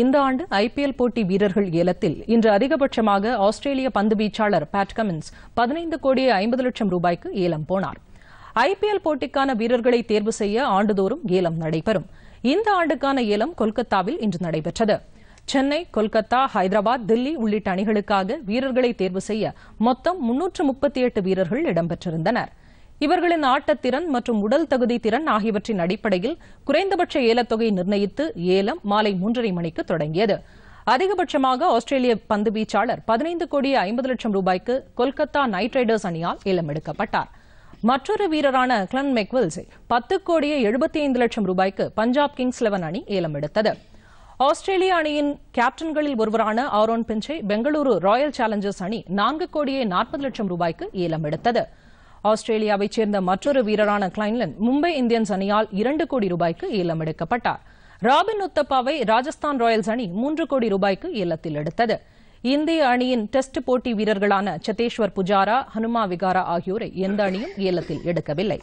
இந்த ஆண்டு ஐபிஎல் போட்டி வீரர்கள் ஏலத்தில் இன்று அதிகபட்சமாக ஆஸ்திரேலிய பந்து வீச்சாளர் பேட் கமின்ஸ் பதினைந்து கோடியே ஐம்பது லட்சம் ரூபாய்க்கு ஏலம் போனார் ஐபிஎல் போட்டிக்கான வீரர்களை தேர்வு செய்ய ஆண்டுதோறும் ஏலம் நடைபெறும் இந்த ஆண்டுக்கான ஏலம் கொல்கத்தாவில் இன்று நடைபெற்றது சென்னை கொல்கத்தா ஹைதராபாத் தில்லி உள்ளிட்ட அணிகளுக்காக வீரர்களை தேர்வு செய்ய மொத்தம் முன்னூற்று முப்பத்தி எட்டு வீரர்கள் இடம்பெற்றிருந்தனா் இவர்களின் ஆட்டத்திறன் மற்றும் உடல் தகுதி திறன் ஆகியவற்றின் அடிப்படையில் குறைந்தபட்ச ஏலத்தொகை நிர்ணயித்து ஏலம் மாலை மூன்றரை மணிக்கு தொடங்கியது அதிகபட்சமாக ஆஸ்திரேலிய பந்து வீச்சாளர் பதினைந்து கோடி ஐம்பது லட்சம் ரூபாய்க்கு கொல்கத்தா நைட் ரைடர்ஸ் அணியால் ஏலம் எடுக்கப்பட்டார் மற்றொரு வீரரான கிளன் மெக்வெல்ஸ் பத்து கோடியே எழுபத்தி ஐந்து லட்சம் ரூபாய்க்கு பஞ்சாப் கிங்ஸ் லெவன் அணி ஏலம் எடுத்தது ஆஸ்திரேலிய அணியின் கேப்டன்களில் ஒருவரான ஆரோன் பிஞ்சை பெங்களூரு ராயல் சேலஞ்சர்ஸ் அணி நான்கு கோடியே நாற்பது லட்சம் ரூபாய்க்கு ஏலம் எடுத்தது ஆஸ்திரேலியாவைச் சேர்ந்த மற்றொரு வீரரான கிளைன்லன் மும்பை இந்தியன்ஸ் அணியால் இரண்டு கோடி ரூபாய்க்கு ஏலம் எடுக்கப்பட்டார் ராபின் உத்தப்பாவை ராஜஸ்தான் ராயல்ஸ் அணி மூன்று கோடி ரூபாய்க்கு ஏலத்தில் எடுத்தது இந்திய அணியின் டெஸ்ட் போட்டி வீரர்களான சத்தேஸ்வர் புஜாரா ஹனுமா விகாரா ஆகியோரை எந்த அணியும் ஏலத்தில் எடுக்கவில்லை